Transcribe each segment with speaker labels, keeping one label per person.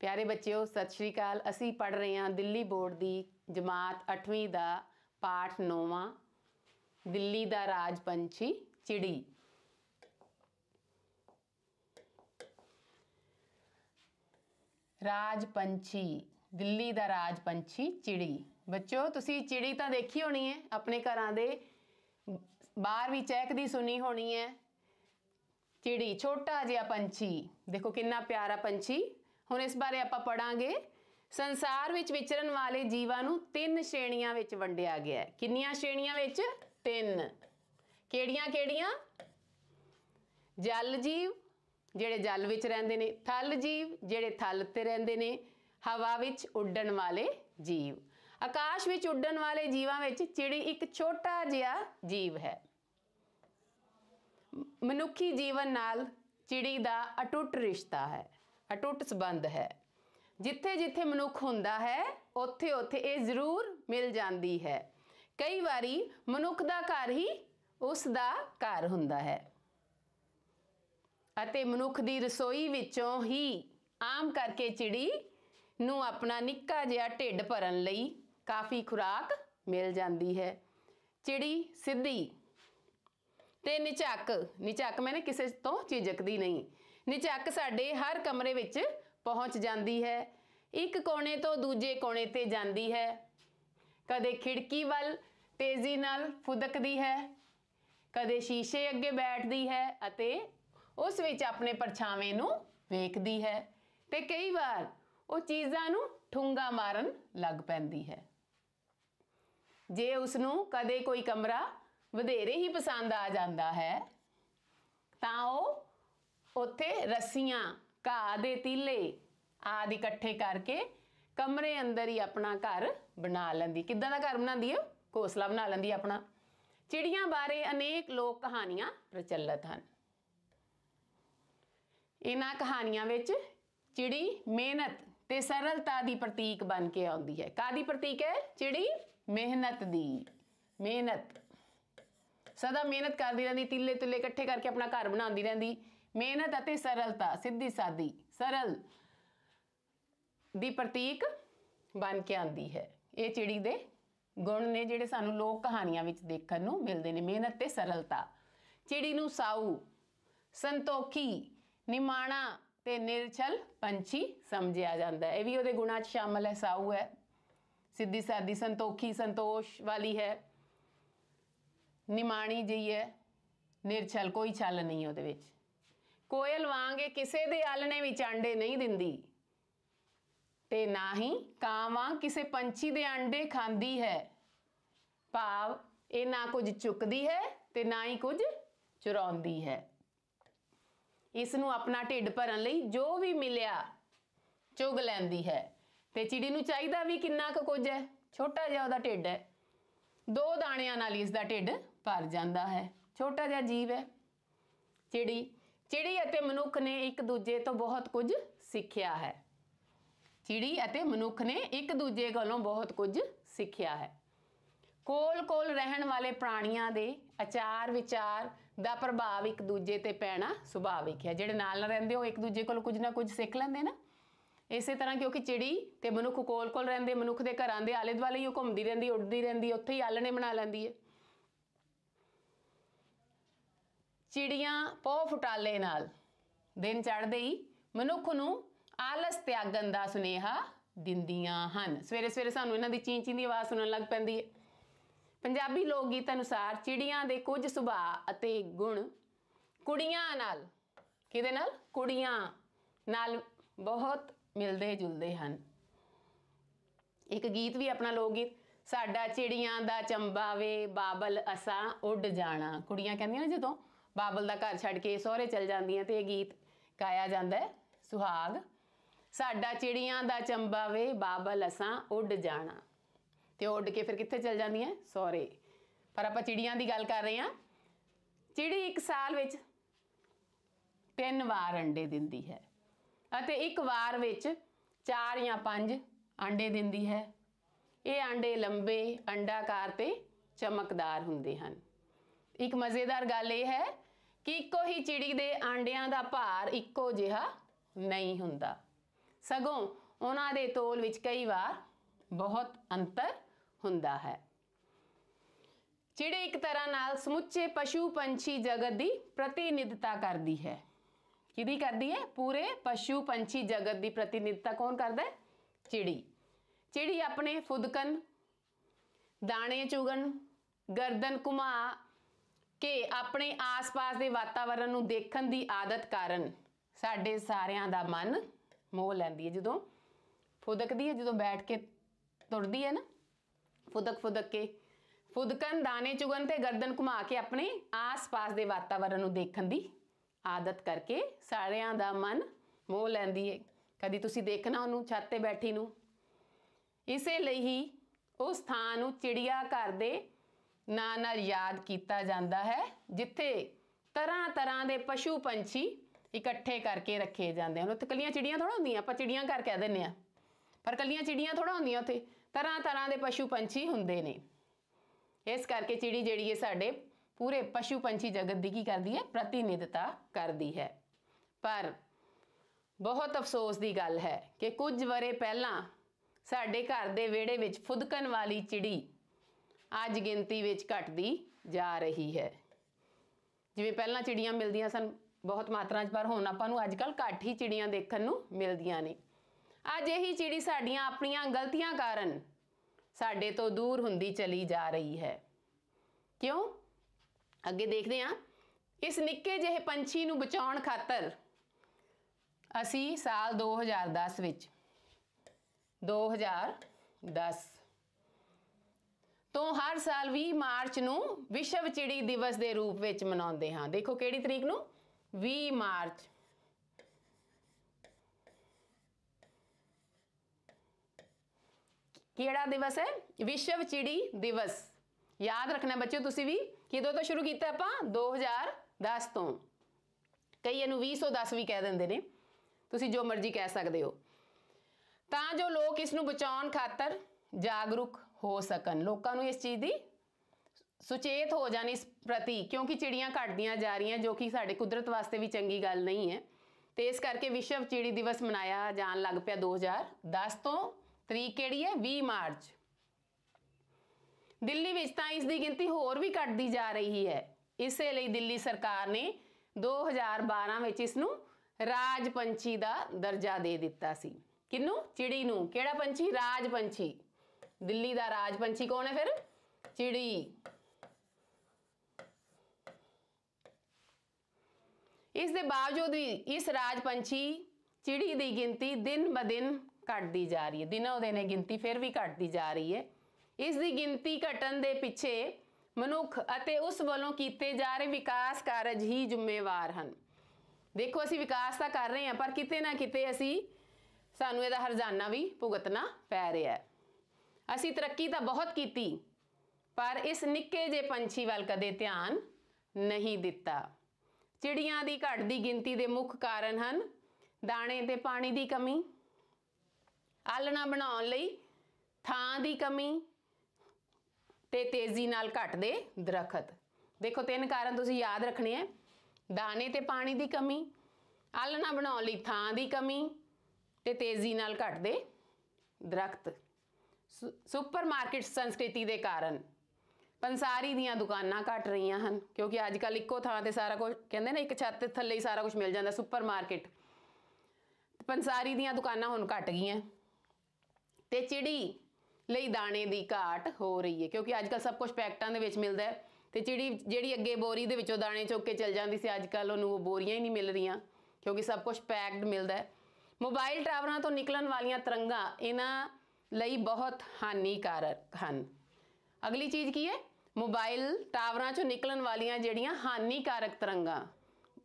Speaker 1: ਪਿਆਰੇ ਬੱਚਿਓ ਸਤਿ ਸ਼੍ਰੀ ਅਕਾਲ ਅਸੀਂ ਪੜ ਰਹੇ ਹਾਂ ਦਿੱਲੀ ਬੋਰਡ ਦੀ ਜਮਾਤ 8ਵੀਂ ਦਾ ਪਾਠ 9ਵਾਂ ਦਿੱਲੀ ਦਾ ਰਾਜ ਪੰਛੀ ਚਿੜੀ ਰਾਜ ਪੰਛੀ ਦਿੱਲੀ ਦਾ ਰਾਜ ਪੰਛੀ ਚਿੜੀ ਬੱਚਿਓ ਤੁਸੀਂ ਚਿੜੀ ਤਾਂ ਦੇਖੀ ਹੋਣੀ ਹੈ ਆਪਣੇ ਘਰਾਂ ਦੇ ਬਾਹਰ ਵੀ ਚਹਿਕਦੀ ਸੁਣੀ ਹੋਣੀ ਹੈ ਚਿੜੀ ਛੋਟਾ ਜਿਹਾ ਪੰਛੀ ਦੇਖੋ ਕਿੰਨਾ ਪਿਆਰਾ ਪੰਛੀ ਹੁਣ ਇਸ ਬਾਰੇ ਆਪਾਂ ਪੜਾਂਗੇ ਸੰਸਾਰ ਵਿੱਚ ਵਿਚਰਨ ਵਾਲੇ ਜੀਵਾਂ ਨੂੰ ਤਿੰਨ ਸ਼੍ਰੇਣੀਆਂ ਵਿੱਚ ਵੰਡਿਆ ਗਿਆ ਹੈ ਕਿੰਨੀਆਂ ਸ਼੍ਰੇਣੀਆਂ ਵਿੱਚ ਤਿੰਨ ਕਿਹੜੀਆਂ-ਕਿਹੜੀਆਂ ਜਲ ਜੀਵ ਜਿਹੜੇ ਜਲ ਵਿੱਚ ਰਹਿੰਦੇ ਨੇ ਥਲ ਜੀਵ ਜਿਹੜੇ ਥਲ ਤੇ ਰਹਿੰਦੇ ਨੇ ਹਵਾ ਵਿੱਚ ਉੱਡਣ ਵਾਲੇ ਜੀਵ ਆਕਾਸ਼ ਵਿੱਚ ਉੱਡਣ ਵਾਲੇ ਜੀਵਾਂ ਵਿੱਚ ਚਿੜੀ ਇੱਕ ਛੋਟਾ ਜਿਹਾ ਜੀਵ ਹੈ ਮਨੁੱਖੀ ਜੀਵਨ ਨਾਲ ਚਿੜੀ ਦਾ ਅਟੁੱਟ ਰਿਸ਼ਤਾ ਹੈ ਅਟੁੱਟ ਸਬੰਧ ਹੈ ਜਿੱਥੇ-ਜਿੱਥੇ ਮਨੁੱਖ ਹੁੰਦਾ ਹੈ ਉੱਥੇ-ਉੱਥੇ ਇਹ ਜ਼ਰੂਰ ਮਿਲ ਜਾਂਦੀ ਹੈ ਕਈ ਵਾਰੀ ਮਨੁੱਖ ਦਾ ਘਰ ਹੀ ਉਸ ਦਾ ਘਰ ਹੁੰਦਾ ਹੈ ਅਤੇ ਮਨੁੱਖ ਦੀ ਰਸੋਈ ਵਿੱਚੋਂ ਹੀ ਆਮ ਕਰਕੇ ਚਿੜੀ ਨੂੰ ਆਪਣਾ ਨਿੱਕਾ ਜਿਹਾ ਢਿੱਡ ਭਰਨ ਲਈ ਕਾਫੀ ਖੁਰਾਕ ਮਿਲ ਜਾਂਦੀ ਹੈ ਚਿੜੀ ਸਿੱਧੀ ਤੇ ਨਿਚੱਕ ਨਿਚੱਕ ਮੈਨੇ ਕਿਸੇ ਤੋਂ ਝਿਜਕਦੀ ਨਹੀਂ ਨਿਚੱਕ ਸਾਡੇ ਹਰ ਕਮਰੇ ਵਿੱਚ ਪਹੁੰਚ ਜਾਂਦੀ ਹੈ ਇੱਕ ਕੋਨੇ ਤੋਂ ਦੂਜੇ ਕੋਨੇ ਤੇ ਜਾਂਦੀ ਹੈ ਕਦੇ ਖਿੜਕੀ ਵੱਲ ਤੇਜ਼ੀ ਨਾਲ ਫੁਦਕਦੀ ਹੈ ਕਦੇ ਸ਼ੀਸ਼ੇ ਅੱਗੇ ਬੈਠਦੀ ਹੈ ਅਤੇ ਉਸ ਵਿੱਚ ਆਪਣੇ ਪਰਛਾਵੇਂ ਨੂੰ ਵੇਖਦੀ ਹੈ ਤੇ ਕਈ ਵਾਰ ਉਹ ਚੀਜ਼ਾਂ ਨੂੰ ਠੁੰਗਾ ਮਾਰਨ ਲੱਗ ਪੈਂਦੀ ਹੈ ਜੇ ਉਸ ਨੂੰ ਕਦੇ ਕੋਈ ਕਮਰਾ ਵਧੇਰੇ ਹੀ ਪਸੰਦ ਆ ਜਾਂਦਾ ਹੈ ਤਾਂ ਉਹ ਉੱਥੇ ਰਸੀਆਂ ਘਾਹ ਦੇ ਤੀਲੇ ਆਦਿ ਇਕੱਠੇ ਕਰਕੇ ਕਮਰੇ ਅੰਦਰ ਹੀ ਆਪਣਾ ਘਰ ਬਣਾ ਲੈਂਦੀ ਕਿੱਦਾਂ ਦਾ ਘਰ ਬਣਾਉਂਦੀ ਹੈ ਘੋਸਲਾ ਬਣਾ ਲੈਂਦੀ ਆਪਣਾ ਚਿੜੀਆਂ ਬਾਰੇ ਅਨੇਕ ਲੋਕ ਕਹਾਣੀਆਂ ਪ੍ਰਚਲਿਤ ਹਨ ਇਹਨਾਂ ਕਹਾਣੀਆਂ ਵਿੱਚ ਚਿੜੀ ਮਿਹਨਤ ਤੇ ਸਰਲਤਾ ਦੀ ਪ੍ਰਤੀਕ ਬਣ ਕੇ ਆਉਂਦੀ ਹੈ ਕਾਦੀ ਪ੍ਰਤੀਕ ਹੈ ਚਿੜੀ ਮਿਹਨਤ ਦੀ ਮਿਹਨਤ ਸਦਾ ਮਿਹਨਤ ਕਰਦੀ ਰਹਿੰਦੀ ਤਿੱਲੇ ਤਿੱਲੇ ਇਕੱਠੇ ਕਰਕੇ ਆਪਣਾ ਘਰ ਬਣਾਉਂਦੀ ਰਹਿੰਦੀ ਮਿਹਨਤ ਅਤੇ ਸਰਲਤਾ ਸਿੱਧੀ ਸਾਦੀ ਸਰਲ ਦੀ ਪ੍ਰਤੀਕ ਬਣ ਕੇ ਆਂਦੀ ਹੈ ਇਹ ਚਿੜੀ ਦੇ ਗੁਣ ਨੇ ਜਿਹੜੇ ਸਾਨੂੰ ਲੋਕ ਕਹਾਣੀਆਂ ਵਿੱਚ ਦੇਖਣ ਨੂੰ ਮਿਲਦੇ ਨੇ ਮਿਹਨਤ ਤੇ ਸਰਲਤਾ ਚਿੜੀ ਨੂੰ ਸਾਊ ਸੰਤੋਖੀ ਨਿਮਾਣਾ ਤੇ ਨਿਰਛਲ ਪੰਛੀ ਸਮਝਿਆ ਜਾਂਦਾ ਹੈ ਇਹ ਵੀ ਉਹਦੇ ਗੁਣਾਂ 'ਚ ਸ਼ਾਮਲ ਹੈ ਸਾਊ ਹੈ ਸਿੱਧੀ ਸਾਦੀ ਸੰਤੋਖੀ ਸੰਤੋਸ਼ ਵਾਲੀ ਹੈ ਨਿਮਾਣੀ ਜਈ ਹੈ ਨਿਰਛਲ ਕੋਈ ਛਲ ਨਹੀਂ ਉਹਦੇ ਵਿੱਚ ਕੋਇਲ ਵਾਂਗ ਇਹ ਕਿਸੇ ਦੇ ਆਲਣੇ ਵਿੱਚ ਆਂਡੇ ਨਹੀਂ ਦਿੰਦੀ ਤੇ ਨਾ ਹੀ ਕਾਂ ਵਾਂਗ ਕਿਸੇ ਪੰਛੀ ਦੇ ਆਂਡੇ ਖਾਂਦੀ ਹੈ ਭਾਵ ਇਹ ਨਾ ਕੁਝ ਚੁੱਕਦੀ ਹੈ ਤੇ ਨਾ ਹੀ ਕੁਝ ਚੁਰਾਉਂਦੀ ਹੈ ਇਸ ਨੂੰ ਆਪਣਾ ਢਿੱਡ ਭਰਨ ਲਈ ਜੋ ਵੀ ਮਿਲਿਆ ਚੁਗ ਲੈਂਦੀ ਹੈ ਤੇ ਚਿੜੀ ਨੂੰ ਚਾਹੀਦਾ ਵੀ ਕਿੰਨਾ ਕੁ ਕੁਝ ਹੈ ਛੋਟਾ ਜਿਹਾ ਉਹਦਾ ਢਿੱਡ ਹੈ ਦੋ ਦਾਣਿਆਂ ਨਾਲ ਇਸ ਦਾ ਢਿੱਡ ਭਰ ਜਾਂਦਾ ਹੈ ਛੋਟਾ ਜਿਹਾ ਜੀਵ ਹੈ ਚਿੜੀ ਚਿੜੀ ਅਤੇ ਮਨੁੱਖ ਨੇ ਇੱਕ ਦੂਜੇ ਤੋਂ ਬਹੁਤ ਕੁਝ ਸਿੱਖਿਆ ਹੈ ਚਿੜੀ ਅਤੇ ਮਨੁੱਖ ਨੇ ਇੱਕ ਦੂਜੇ ਕੋਲੋਂ ਬਹੁਤ ਕੁਝ ਸਿੱਖਿਆ ਹੈ ਕੋਲ-ਕੋਲ ਰਹਿਣ ਵਾਲੇ ਪ੍ਰਾਣੀਆਂ ਦੇ ਆਚਾਰ ਵਿਚਾਰ ਦਾ ਪ੍ਰਭਾਵ ਇੱਕ ਦੂਜੇ ਤੇ ਪੈਣਾ ਸੁਭਾਵਿਕ ਹੈ ਜਿਹੜੇ ਨਾਲ ਨਾਲ ਰਹਿੰਦੇ ਹੋ ਇੱਕ ਦੂਜੇ ਕੋਲ ਕੁਝ ਨਾ ਕੁਝ ਸਿੱਖ ਲੈਂਦੇ ਨਾ ਇਸੇ ਤਰ੍ਹਾਂ ਕਿਉਂਕਿ ਚਿੜੀ ਤੇ ਮਨੁੱਖ ਕੋਲ-ਕੋਲ ਰਹਿੰਦੇ ਮਨੁੱਖ ਦੇ ਘਰਾਂ ਦੇ ਆਲੇ-ਦੁਆਲੇ ਹੀ ਘੁੰਮਦੀ ਰਹਿੰਦੀ ਉੱਡਦੀ ਰਹਿੰਦੀ ਉੱਥੇ ਹੀ ਆਲਣੇ ਬਣਾ ਲੈਂਦੀ ਹੈ ਚਿੜੀਆਂ ਪੋ ਫੁਟਾਲੇ ਨਾਲ ਦਿਨ ਚੜ੍ਹਦੇ ਹੀ ਮਨੁੱਖ ਨੂੰ ਆਲਸ ਤਿਆਗਣ ਦਾ ਸੁਨੇਹਾ ਦਿੰਦੀਆਂ ਹਨ ਸਵੇਰੇ ਸਵੇਰੇ ਸਾਨੂੰ ਇਹਨਾਂ ਦੀ ਚੀਂ ਚੀਂ ਦੀ ਆਵਾਜ਼ ਸੁਣਨ ਲੱਗ ਪੈਂਦੀ ਹੈ ਪੰਜਾਬੀ ਲੋਕ ਗੀਤ ਅਨੁਸਾਰ ਚਿੜੀਆਂ ਦੇ ਕੁਝ ਸੁਭਾਅ ਅਤੇ ਗੁਣ ਕੁੜੀਆਂ ਨਾਲ ਕਿਹਦੇ ਨਾਲ ਕੁੜੀਆਂ ਨਾਲ ਬਹੁਤ ਮਿਲਦੇ ਜੁਲਦੇ ਹਨ ਇੱਕ ਗੀਤ ਵੀ ਆਪਣਾ ਲੋਕ ਗੀਤ ਸਾਡਾ ਚਿੜੀਆਂ ਦਾ ਚੰਬਾ ਵੇ ਬਾਬਲ ਅਸਾਂ ਉੱਡ ਜਾਣਾ ਕੁੜੀਆਂ ਕਹਿੰਦੀਆਂ ਜਦੋਂ ਬਾਬਲ ਦਾ ਘਰ ਛੱਡ ਕੇ ਸਹੁਰੇ ਚਲ ਜਾਂਦੀਆਂ ਤੇ ਇਹ ਗੀਤ ਗਾਇਆ ਜਾਂਦਾ ਹੈ ਸੁਹਾਗ ਸਾਡਾ ਚਿੜੀਆਂ ਦਾ ਚੰਬਾ ਵੇ ਬਾਬਲ ਅਸਾਂ ਉੱਡ ਜਾਣਾ ਤੇ ਉੱਡ ਕੇ ਫਿਰ ਕਿੱਥੇ ਚਲ ਜਾਂਦੀਆਂ ਸਹੁਰੇ ਪਰ ਆਪਾਂ ਚਿੜੀਆਂ ਦੀ ਗੱਲ ਕਰ ਰਹੇ ਹਾਂ ਚਿੜੀ ਇੱਕ ਸਾਲ ਵਿੱਚ ਤਿੰਨ ਵਾਰ ਅੰਡੇ ਦਿੰਦੀ ਹੈ ਅਤੇ ਇੱਕ ਵਾਰ ਵਿੱਚ ਚਾਰ ਜਾਂ ਪੰਜ ਅੰਡੇ ਦਿੰਦੀ ਹੈ ਇਹ ਅੰਡੇ ਲੰਬੇ ਅੰਡਾਕਾਰ ਤੇ ਚਮਕਦਾਰ ਹੁੰਦੇ ਹਨ ਇੱਕ ਮਜ਼ੇਦਾਰ ਗੱਲ ਇਹ ਹੈ ਕਿ ਇੱਕੋ ਹੀ ਚਿੜੀ ਦੇ ਆਂਡਿਆਂ ਦਾ ਭਾਰ ਇੱਕੋ ਜਿਹਾ ਨਹੀਂ ਹੁੰਦਾ ਸਗੋਂ ਉਹਨਾਂ ਦੇ ਤੋਲ ਵਿੱਚ ਕਈ ਵਾਰ ਬਹੁਤ ਅੰਤਰ ਹੁੰਦਾ ਹੈ ਚਿੜੀ ਇੱਕ ਤਰ੍ਹਾਂ ਨਾਲ ਸਮੁੱਚੇ ਪਸ਼ੂ ਪੰਛੀ ਜਗਤ ਦੀ ਪ੍ਰਤੀਨਿਧਤਾ ਕਰਦੀ ਹੈ ਕਿਹਦੀ ਕਰਦੀ ਹੈ ਪੂਰੇ ਪਸ਼ੂ ਪੰਛੀ ਜਗਤ ਦੀ ਪ੍ਰਤੀਨਿਧਤਾ ਕੌਣ ਕਰਦਾ ਹੈ ਚਿੜੀ ਚਿੜੀ ਆਪਣੇ ਫੁਦਕਨ ਦਾਣੇ ਚੁਗਣ ਗਰਦਨ ਕੁਮਾ ਕਿ ਆਪਣੇ ਆਸ-ਪਾਸ ਦੇ ਵਾਤਾਵਰਣ ਨੂੰ ਦੇਖਣ ਦੀ ਆਦਤ ਕਾਰਨ ਸਾਡੇ ਸਾਰਿਆਂ ਦਾ ਮਨ ਮੋਹ ਲੈਂਦੀ ਹੈ ਜਦੋਂ ਫੁਦਕਦੀ ਹੈ ਜਦੋਂ ਬੈਠ ਕੇ ਤੁਰਦੀ ਹੈ ਨਾ ਫੁਦਕ ਫੁਦਕ ਕੇ ਫੁਦਕਨ ਦਾਣੇ ਚੁਗਨ ਤੇ ਗਰਦਨ ਘੁਮਾ ਕੇ ਆਪਣੇ ਆਸ-ਪਾਸ ਦੇ ਵਾਤਾਵਰਣ ਨੂੰ ਦੇਖਣ ਦੀ ਆਦਤ ਕਰਕੇ ਸਾਰਿਆਂ ਦਾ ਮਨ ਮੋਹ ਲੈਂਦੀ ਹੈ ਕਦੀ ਤੁਸੀਂ ਦੇਖਣਾ ਉਹਨੂੰ ਛੱਤ ਤੇ ਬੈਠੀ ਨੂੰ ਇਸੇ ਲਈ ਹੀ ਉਹ ਥਾਂ ਨੂੰ ਚਿੜੀਆ ਘਰ ਦੇ ਨਾਂ ਨਾਲ ਯਾਦ ਕੀਤਾ ਜਾਂਦਾ ਹੈ ਜਿੱਥੇ ਤਰ੍ਹਾਂ ਤਰ੍ਹਾਂ ਦੇ ਪਸ਼ੂ ਪੰਛੀ ਇਕੱਠੇ ਕਰਕੇ ਰੱਖੇ ਜਾਂਦੇ ਹਨ ਉੱਥੇ ਕੱਲੀਆਂ ਚਿੜੀਆਂ ਥੋੜਾ ਹੁੰਦੀਆਂ ਆਪਾਂ ਚਿੜੀਆਂ ਘਰ ਕਹਿ ਦਿੰਨੇ ਆ ਪਰ ਕੱਲੀਆਂ ਚਿੜੀਆਂ ਥੋੜਾ ਹੁੰਦੀਆਂ ਉੱਥੇ ਤਰ੍ਹਾਂ ਤਰ੍ਹਾਂ ਦੇ ਪਸ਼ੂ ਪੰਛੀ ਹੁੰਦੇ ਨੇ ਇਸ ਕਰਕੇ ਚਿੜੀ ਜਿਹੜੀ ਹੈ ਸਾਡੇ ਪੂਰੇ ਪਸ਼ੂ ਪੰਛੀ ਜਗਤ ਦੀ ਕੀ ਕਰਦੀ ਹੈ ਪ੍ਰਤੀਨਿਧਤਾ ਕਰਦੀ ਹੈ ਪਰ ਬਹੁਤ ਅਫਸੋਸ ਦੀ ਗੱਲ ਹੈ ਕਿ ਕੁਝ ਵਰੇ ਪਹਿਲਾਂ ਸਾਡੇ ਘਰ ਦੇ ਵਿਹੜੇ ਵਿੱਚ ਫੁਦਕਣ ਵਾਲੀ ਚਿੜੀ ਅੱਜ ਗਿਣਤੀ ਵਿੱਚ ਘਟਦੀ ਜਾ ਰਹੀ ਹੈ ਜਿਵੇਂ ਪਹਿਲਾਂ ਚਿੜੀਆਂ ਮਿਲਦੀਆਂ ਸਨ ਬਹੁਤ ਮਾਤਰਾ 'ਚ ਪਰ ਹੁਣ ਆਪਾਂ ਨੂੰ ਅੱਜਕੱਲ ਘੱਟ ਹੀ ਚਿੜੀਆਂ ਦੇਖਣ ਨੂੰ ਮਿਲਦੀਆਂ ਨੇ ਅੱਜ ਇਹੀ ਚਿੜੀ ਸਾਡੀਆਂ ਆਪਣੀਆਂ ਗਲਤੀਆਂ ਕਾਰਨ ਸਾਡੇ ਤੋਂ ਦੂਰ ਹੁੰਦੀ ਚਲੀ ਜਾ ਰਹੀ ਹੈ ਕਿਉਂ ਅੱਗੇ ਦੇਖਦੇ ਹਾਂ ਇਸ ਨਿੱਕੇ ਜਿਹੇ ਪੰਛੀ ਨੂੰ ਬਚਾਉਣ ਖਾਤਰ ਅਸੀਂ ਸਾਲ 2010 ਵਿੱਚ 2010 ਤੋਂ ਹਰ ਸਾਲ 20 ਮਾਰਚ ਨੂੰ ਵਿਸ਼ਵ ਚਿੜੀ ਦਿਵਸ ਦੇ ਰੂਪ ਵਿੱਚ ਮਨਾਉਂਦੇ ਹਾਂ ਦੇਖੋ ਕਿਹੜੀ ਤਰੀਕ ਨੂੰ 20 ਮਾਰਚ ਕਿਹੜਾ ਦਿਵਸ ਹੈ ਵਿਸ਼ਵ ਚਿੜੀ ਦਿਵਸ ਯਾਦ ਰੱਖਣਾ ਬੱਚਿਓ ਤੁਸੀਂ ਵੀ ਕਿਦੋਂ ਤੋਂ ਸ਼ੁਰੂ ਕੀਤਾ ਆਪਾਂ 2010 ਤੋਂ ਕਈ ਇਹਨੂੰ 2010 ਵੀ ਕਹਿ ਦਿੰਦੇ ਨੇ ਤੁਸੀਂ ਜੋ ਮਰਜ਼ੀ ਕਹਿ ਸਕਦੇ ਹੋ ਤਾਂ ਜੋ ਲੋਕ ਇਸ ਨੂੰ ਬਚਾਉਣ ਖਾਤਰ ਜਾਗਰੂਕ ਹੋ ਸਕਣ ਲੋਕਾਂ ਨੂੰ ਇਸ ਚੀਜ਼ ਦੀ ਸੁਚੇਤ ਹੋ ਜਾਣ ਇਸ ਪ੍ਰਤੀ ਕਿਉਂਕਿ ਚਿੜੀਆਂ ਘਟਦੀਆਂ ਜਾ ਰਹੀਆਂ ਜੋ ਕਿ ਸਾਡੇ ਕੁਦਰਤ ਵਾਸਤੇ ਵੀ ਚੰਗੀ ਗੱਲ ਨਹੀਂ ਹੈ ਤੇ ਇਸ ਕਰਕੇ ਵਿਸ਼ਵ ਚਿੜੀ ਦਿਵਸ ਮਨਾਇਆ ਜਾਣ ਲੱਗ ਪਿਆ 2010 ਤੋਂ ਤਰੀਕ ਕਿਹੜੀ ਹੈ 20 ਮਾਰਚ ਦਿੱਲੀ ਵਿੱਚ ਤਾਂ ਇਸ ਦੀ ਗਿਣਤੀ ਹੋਰ ਵੀ ਘਟਦੀ ਜਾ ਰਹੀ ਹੈ ਇਸੇ ਲਈ ਦਿੱਲੀ ਸਰਕਾਰ ਨੇ 2012 ਵਿੱਚ ਇਸ ਨੂੰ ਰਾਜ ਪੰਛੀ ਦਾ ਦਰਜਾ ਦੇ ਦਿੱਤਾ ਸੀ ਕਿੰਨੂੰ ਚਿੜੀ ਨੂੰ ਕਿਹੜਾ ਪੰਛੀ ਰਾਜ ਪੰਛੀ ਦਿੱਲੀ ਦਾ ਰਾਜ ਪੰਛੀ ਕੌਣ ਹੈ ਫਿਰ ਚਿੜੀ ਇਸ ਦੇ ਬਾਵਜੂਦ ਵੀ ਇਸ ਰਾਜ ਪੰਛੀ ਚਿੜੀ ਦੀ ਗਿਣਤੀ ਦਿਨ ਬਦਿਨ ਘਟਦੀ ਜਾ ਰਹੀ ਹੈ ਦਿਨੋਂ ਦਿਨ ਇਹ ਗਿਣਤੀ ਫਿਰ ਵੀ ਘਟਦੀ ਜਾ ਰਹੀ ਹੈ ਇਸ ਦੀ ਗਿਣਤੀ ਘਟਣ ਦੇ ਪਿੱਛੇ ਮਨੁੱਖ ਅਤੇ ਉਸ ਵੱਲੋਂ ਕੀਤੇ ਜਾ ਰਹੇ ਵਿਕਾਸ ਕਾਰਜ ਹੀ ਜ਼ਿੰਮੇਵਾਰ ਹਨ ਦੇਖੋ ਅਸੀਂ ਵਿਕਾਸ ਤਾਂ ਕਰ ਰਹੇ ਹਾਂ ਪਰ ਕਿਤੇ ਨਾ ਕਿਤੇ ਅਸੀਂ ਸਾਨੂੰ ਇਹਦਾ ਹਰਜਾਨਾ ਵੀ ਭੁਗਤਣਾ ਪੈ ਰਿਹਾ ਹੈ ਅਸੀਂ ਤਰੱਕੀ ਤਾਂ ਬਹੁਤ ਕੀਤੀ ਪਰ ਇਸ ਨਿੱਕੇ ਜੇ ਪੰਛੀ ਵੱਲ ਕਦੇ ਧਿਆਨ ਨਹੀਂ ਦਿੱਤਾ ਚਿੜੀਆਂ ਦੀ ਘਟਦੀ ਗਿਣਤੀ ਦੇ ਮੁੱਖ ਕਾਰਨ ਹਨ ਦਾਣੇ ਤੇ ਪਾਣੀ ਦੀ ਕਮੀ ਆਲਣਾ ਬਣਾਉਣ ਲਈ ਥਾਂ ਦੀ ਕਮੀ ਤੇ ਤੇਜ਼ੀ ਨਾਲ ਘਟਦੇ ਦਰਖਤ ਦੇਖੋ ਤਿੰਨ ਕਾਰਨ ਤੁਸੀਂ ਯਾਦ ਰੱਖਣੇ ਐ ਦਾਣੇ ਤੇ ਪਾਣੀ ਦੀ ਕਮੀ ਆਲਣਾ ਬਣਾਉਣ ਲਈ ਥਾਂ ਦੀ ਕਮੀ ਤੇ ਤੇਜ਼ੀ ਨਾਲ ਘਟਦੇ ਦਰਖਤ ਸੁਪਰਮਾਰਕਟ ਸੰਸਕ੍ਰਿਤੀ ਦੇ ਕਾਰਨ ਪੰਸਾਰੀ ਦੀਆਂ ਦੁਕਾਨਾਂ ਘਟ ਰਹੀਆਂ ਹਨ ਕਿਉਂਕਿ ਅੱਜ ਕੱਲ ਇੱਕੋ ਥਾਂ ਤੇ ਸਾਰਾ ਕੁਝ ਕਹਿੰਦੇ ਨੇ ਇੱਕ ਛੱਤ ਥੱਲੇ ਹੀ ਸਾਰਾ ਕੁਝ ਮਿਲ ਜਾਂਦਾ ਸੁਪਰਮਾਰਕਟ ਪੰਸਾਰੀ ਦੀਆਂ ਦੁਕਾਨਾਂ ਹੁਣ ਘਟ ਗਈਆਂ ਤੇ ਚਿੜੀ ਲਈ ਦਾਣੇ ਦੀ ਘਾਟ ਹੋ ਰਹੀ ਹੈ ਕਿਉਂਕਿ ਅੱਜ ਕੱਲ ਸਭ ਕੁਝ ਪੈਕਟਾਂ ਦੇ ਵਿੱਚ ਮਿਲਦਾ ਹੈ ਤੇ ਚਿੜੀ ਜਿਹੜੀ ਅੱਗੇ ਬੋਰੀ ਦੇ ਵਿੱਚੋਂ ਦਾਣੇ ਚੁੱਕ ਕੇ ਚਲ ਜਾਂਦੀ ਸੀ ਅੱਜ ਕੱਲ ਉਹਨੂੰ ਉਹ ਬੋਰੀਆਂ ਹੀ ਨਹੀਂ ਮਿਲ ਰਹੀਆਂ ਕਿਉਂਕਿ ਸਭ ਕੁਝ ਪੈਕਡ ਮਿਲਦਾ ਹੈ ਮੋਬਾਈਲ ਟਾਵਰਾਂ ਤੋਂ ਨਿਕਲਣ ਵਾਲੀਆਂ ਤਰੰਗਾਂ ਇਹਨਾਂ ਲਈ ਬਹੁਤ ਹਾਨੀਕਾਰਕ ਹਨ ਅਗਲੀ ਚੀਜ਼ ਕੀ ਹੈ ਮੋਬਾਈਲ ਟਾਵਰਾਂ ਚੋਂ ਨਿਕਲਣ ਵਾਲੀਆਂ ਜਿਹੜੀਆਂ ਹਾਨੀਕਾਰਕ ਤਰੰਗਾਂ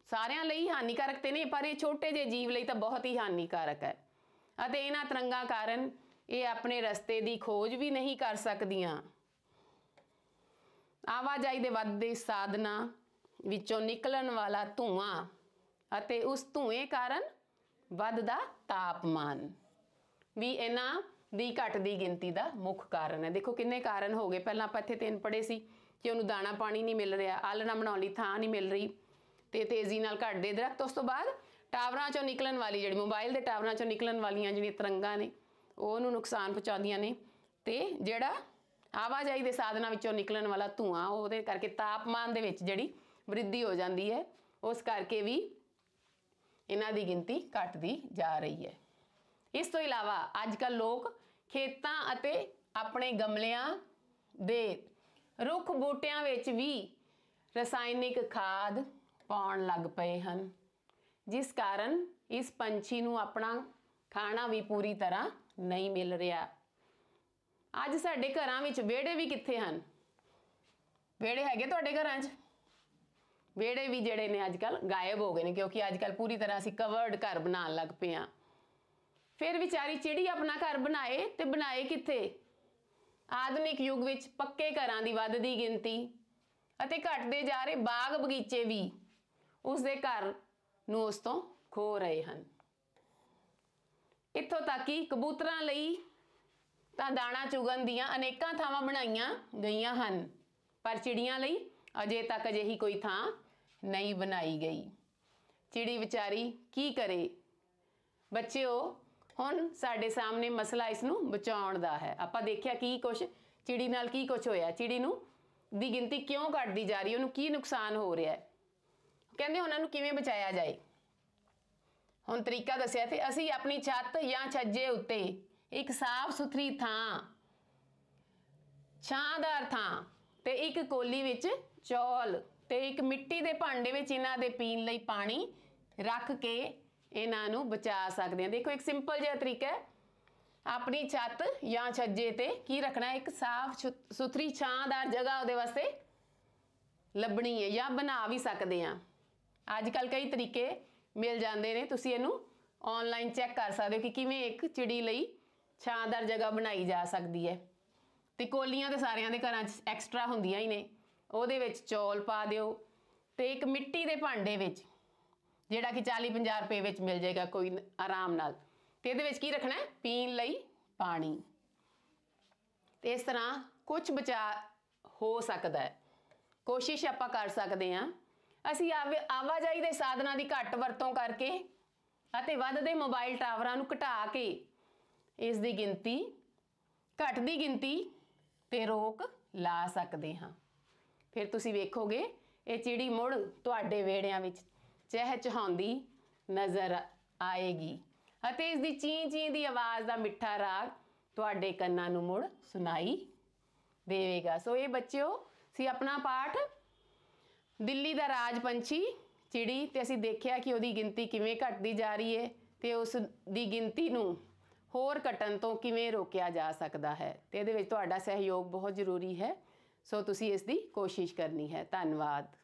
Speaker 1: ਸਾਰਿਆਂ ਲਈ ਹਾਨੀਕਾਰਕ ਤੇ ਨਹੀਂ ਪਰ ਇਹ ਛੋਟੇ ਜਿਹੇ ਜੀਵ ਲਈ ਤਾਂ ਬਹੁਤ ਹੀ ਹਾਨੀਕਾਰਕ ਹੈ ਅਤੇ ਇਹਨਾਂ ਤਰੰਗਾਂ ਕਾਰਨ ਇਹ ਆਪਣੇ ਰਸਤੇ ਦੀ ਖੋਜ ਵੀ ਨਹੀਂ ਕਰ ਸਕਦੀਆਂ ਆਵਾਜਾਈ ਦੇ ਵੱਧਦੇ ਸਾਧਨਾਂ ਵਿੱਚੋਂ ਨਿਕਲਣ ਵਾਲਾ ਧੂਆਂ ਅਤੇ ਉਸ ਧੂਏ ਕਾਰਨ ਵੱਧਦਾ ਤਾਪਮਾਨ ਵੀ ਇਹਨਾਂ ਦੀ ਘਟਦੀ ਗਿਣਤੀ ਦਾ ਮੁੱਖ ਕਾਰਨ ਹੈ ਦੇਖੋ ਕਿੰਨੇ ਕਾਰਨ ਹੋ ਗਏ ਪਹਿਲਾਂ ਆਪਾਂ ਇੱਥੇ ਤਿੰਨ ਪੜੇ ਸੀ ਕਿ ਉਹਨੂੰ ਦਾਣਾ ਪਾਣੀ ਨਹੀਂ ਮਿਲ ਰਿਹਾ ਆਲਣਾ ਬਣਾਉਣ ਲਈ ਥਾਂ ਨਹੀਂ ਮਿਲ ਰਹੀ ਤੇ ਤੇਜ਼ੀ ਨਾਲ ਘਟਦੇ ਦਰਖਤ ਉਸ ਤੋਂ ਬਾਅਦ ਟਾਵਰਾਂ ਚੋਂ ਨਿਕਲਣ ਵਾਲੀ ਜਿਹੜੀ ਮੋਬਾਈਲ ਦੇ ਟਾਵਰਾਂ ਚੋਂ ਨਿਕਲਣ ਵਾਲੀਆਂ ਜਿਹੜੀਆਂ ਤਰੰਗਾਂ ਨੇ ਉਹ ਉਹਨੂੰ ਨੁਕਸਾਨ ਪਹੁੰਚਾਉਂਦੀਆਂ ਨੇ ਤੇ ਜਿਹੜਾ ਆਵਾਜਾਈ ਦੇ ਸਾਧਨਾਂ ਵਿੱਚੋਂ ਨਿਕਲਣ ਵਾਲਾ ਧੂਆਂ ਉਹਦੇ ਕਰਕੇ ਤਾਪਮਾਨ ਦੇ ਵਿੱਚ ਜਿਹੜੀ ਵਿਰਧੀ ਹੋ ਜਾਂਦੀ ਹੈ ਉਸ ਕਰਕੇ ਵੀ ਇਹਨਾਂ ਦੀ ਗਿਣਤੀ ਘਟਦੀ ਜਾ ਰਹੀ ਹੈ ਇਸ ਤੋਂ ਇਲਾਵਾ ਅੱਜ ਕੱਲ ਲੋਕ ਖੇਤਾਂ ਅਤੇ ਆਪਣੇ ਗਮਲਿਆਂ ਦੇ ਰੁੱਖ ਬੂਟਿਆਂ ਵਿੱਚ ਵੀ ਰਸਾਇਣਿਕ ਖਾਦ ਪਾਉਣ ਲੱਗ ਪਏ ਹਨ ਜਿਸ ਕਾਰਨ ਇਸ ਪੰਛੀ ਨੂੰ ਆਪਣਾ ਖਾਣਾ ਵੀ ਪੂਰੀ ਤਰ੍ਹਾਂ ਨਹੀਂ ਮਿਲ ਰਿਹਾ ਅੱਜ ਸਾਡੇ ਘਰਾਂ ਵਿੱਚ ਵਿਹੜੇ ਵੀ ਕਿੱਥੇ ਹਨ ਵਿਹੜੇ ਹੈਗੇ ਤੁਹਾਡੇ ਘਰਾਂ 'ਚ ਵਿਹੜੇ ਵੀ ਜਿਹੜੇ ਨੇ ਅੱਜ ਕੱਲ ਗਾਇਬ ਹੋ ਗਏ ਨੇ ਕਿਉਂਕਿ ਅੱਜ ਕੱਲ ਪੂਰੀ ਤਰ੍ਹਾਂ ਅਸੀਂ ਕਵਰਡ ਘਰ ਬਣਾਉਣ ਲੱਗ ਪਏ ਆ ਫਿਰ ਵਿਚਾਰੀ ਚਿੜੀ ਆਪਣਾ ਘਰ ਬਣਾਏ ਤੇ ਬਣਾਏ ਕਿੱਥੇ ਆਧੁਨਿਕ ਯੁੱਗ ਵਿੱਚ ਪੱਕੇ ਘਰਾਂ ਦੀ ਵੱਧਦੀ ਗਿਣਤੀ ਅਤੇ ਘਟਦੇ ਜਾ ਰਹੇ ਬਾਗ ਬਗੀਚੇ ਵੀ ਉਸ ਦੇ ਘਰ ਨੂੰ ਉਸ ਤੋਂ ਖੋ ਰਹੇ ਹਨ ਇੱਥੋਂ ਤੱਕ ਕਿ ਕਬੂਤਰਾਂ ਲਈ ਤਾਂ ਦਾਣਾ ਚੁਗਣ ਦੀਆਂ ਅਨੇਕਾਂ ਥਾਵਾਂ ਬਣਾਈਆਂ ਗਈਆਂ ਹਨ ਪਰ ਚਿੜੀਆਂ ਲਈ ਅਜੇ ਤੱਕ ਅਜਿਹੀ ਕੋਈ ਥਾਂ ਨਹੀਂ ਬਣਾਈ ਗਈ ਚਿੜੀ ਵਿਚਾਰੀ ਕੀ ਕਰੇ ਬੱਚਿਓ ਹੁਣ ਸਾਡੇ ਸਾਹਮਣੇ ਮਸਲਾ ਇਸ ਨੂੰ ਬਚਾਉਣ ਦਾ ਹੈ ਆਪਾਂ ਦੇਖਿਆ ਕੀ ਕੁਛ ਚਿੜੀ ਨਾਲ ਕੀ ਕੁਛ ਹੋਇਆ ਚਿੜੀ ਨੂੰ ਦੀ ਗਿਣਤੀ ਕਿਉਂ ਘਟਦੀ ਜਾ ਰਹੀ ਉਹਨੂੰ ਕੀ ਨੁਕਸਾਨ ਹੋ ਰਿਹਾ ਹੈ ਕਹਿੰਦੇ ਉਹਨਾਂ ਨੂੰ ਕਿਵੇਂ ਬਚਾਇਆ ਜਾਏ ਹੁਣ ਤਰੀਕਾ ਦੱਸਿਆ ਤੇ ਅਸੀਂ ਆਪਣੀ ਛੱਤ ਜਾਂ ਛੱਜੇ ਉੱਤੇ ਇੱਕ ਸਾਫ਼ ਸੁਥਰੀ ਥਾਂ ਛਾਂਦਾਰ ਥਾਂ ਤੇ ਇੱਕ ਕੋਲੀ ਵਿੱਚ ਚੌਲ ਤੇ ਇੱਕ ਮਿੱਟੀ ਦੇ ਭਾਂਡੇ ਵਿੱਚ ਇਹਨਾਂ ਦੇ ਪੀਣ ਲਈ ਪਾਣੀ ਰੱਖ ਕੇ ਇਹਨਾਂ ਨੂੰ ਬਚਾ ਸਕਦੇ ਹਾਂ ਦੇਖੋ ਇੱਕ ਸਿੰਪਲ ਜਿਹਾ ਤਰੀਕਾ ਹੈ ਆਪਣੀ ਛੱਤ ਜਾਂ ਛੱਜੇ ਤੇ ਕੀ ਰੱਖਣਾ ਇੱਕ ਸਾਫ਼ ਸੁਥਰੀ ਛਾਂਦਾਰ ਜਗ੍ਹਾ ਉਹਦੇ ਵਾਸਤੇ ਲੱਭਣੀ ਹੈ ਜਾਂ ਬਣਾ ਵੀ ਸਕਦੇ ਆ ਅੱਜ ਕੱਲ ਕਈ ਤਰੀਕੇ ਮਿਲ ਜਾਂਦੇ ਨੇ ਤੁਸੀਂ ਇਹਨੂੰ ਆਨਲਾਈਨ ਚੈੱਕ ਕਰ ਸਕਦੇ ਹੋ ਕਿ ਕਿਵੇਂ ਇੱਕ ਚਿੜੀ ਲਈ ਛਾਂਦਾਰ ਜਗ੍ਹਾ ਬਣਾਈ ਜਾ ਸਕਦੀ ਹੈ ਤੇ ਕੋਲੀਆਂ ਤੇ ਸਾਰਿਆਂ ਦੇ ਘਰਾਂ 'ਚ ਐਕਸਟਰਾ ਹੁੰਦੀਆਂ ਹੀ ਨੇ ਉਹਦੇ ਵਿੱਚ ਚੌਲ ਪਾ ਦਿਓ ਤੇ ਇੱਕ ਮਿੱਟੀ ਦੇ ਭਾਂਡੇ ਵਿੱਚ ਜਿਹੜਾ ਕਿ 40-50 ਰੁਪਏ ਵਿੱਚ ਮਿਲ ਜਾਏਗਾ ਕੋਈ ਆਰਾਮ ਨਾਲ ਤੇ ਇਹਦੇ ਵਿੱਚ ਕੀ ਰੱਖਣਾ ਹੈ ਪੀਣ ਲਈ ਪਾਣੀ ਤੇ ਇਸ ਤਰ੍ਹਾਂ ਕੁਝ ਬਚਾ ਹੋ ਸਕਦਾ ਹੈ ਕੋਸ਼ਿਸ਼ ਆਪਾਂ ਕਰ ਸਕਦੇ ਹਾਂ ਅਸੀਂ ਆਵਾਜਾਈ ਦੇ ਸਾਧਨਾਂ ਦੀ ਘੱਟ ਵਰਤੋਂ ਕਰਕੇ ਅਤੇ ਵੱਧਦੇ ਮੋਬਾਈਲ ਟਾਵਰਾਂ ਨੂੰ ਘਟਾ ਕੇ ਇਸ ਦੀ ਗਿਣਤੀ ਘਟਦੀ ਗਿਣਤੀ ਤੇ ਰੋਕ ਲਾ ਸਕਦੇ ਹਾਂ ਫਿਰ ਤੁਸੀਂ ਵੇਖੋਗੇ ਇਹ ਚਿੜੀ ਮੁੜ ਤੁਹਾਡੇ ਵੇੜਿਆਂ ਵਿੱਚ ਚਹਿਚਹਾਉਂਦੀ ਨਜ਼ਰ ਆਏਗੀ ਅਤੇ ਇਸ ਦੀ ਚੀਂ ਚੀਂ ਦੀ ਆਵਾਜ਼ ਦਾ ਮਿੱਠਾ ਰਾਗ ਤੁਹਾਡੇ ਕੰਨਾਂ ਨੂੰ ਮੁੜ ਸੁਣਾਈ ਦੇਵੇਗਾ ਸੋ ਇਹ ਬੱਚਿਓ ਸੀ ਆਪਣਾ ਪਾਠ ਦਿੱਲੀ ਦਾ ਰਾਜ ਪੰਛੀ ਚਿੜੀ ਤੇ ਅਸੀਂ ਦੇਖਿਆ ਕਿ ਉਹਦੀ ਗਿਣਤੀ ਕਿਵੇਂ ਘਟਦੀ ਜਾ ਰਹੀ ਹੈ ਤੇ ਉਸ ਦੀ ਗਿਣਤੀ ਨੂੰ ਹੋਰ ਘਟਣ ਤੋਂ ਕਿਵੇਂ ਰੋਕਿਆ ਜਾ ਸਕਦਾ ਹੈ ਤੇ ਇਹਦੇ ਵਿੱਚ ਤੁਹਾਡਾ ਸਹਿਯੋਗ ਬਹੁਤ ਜ਼ਰੂਰੀ ਹੈ ਸੋ ਤੁਸੀਂ ਇਸ ਦੀ ਕੋਸ਼ਿਸ਼ ਕਰਨੀ ਹੈ ਧੰਨਵਾਦ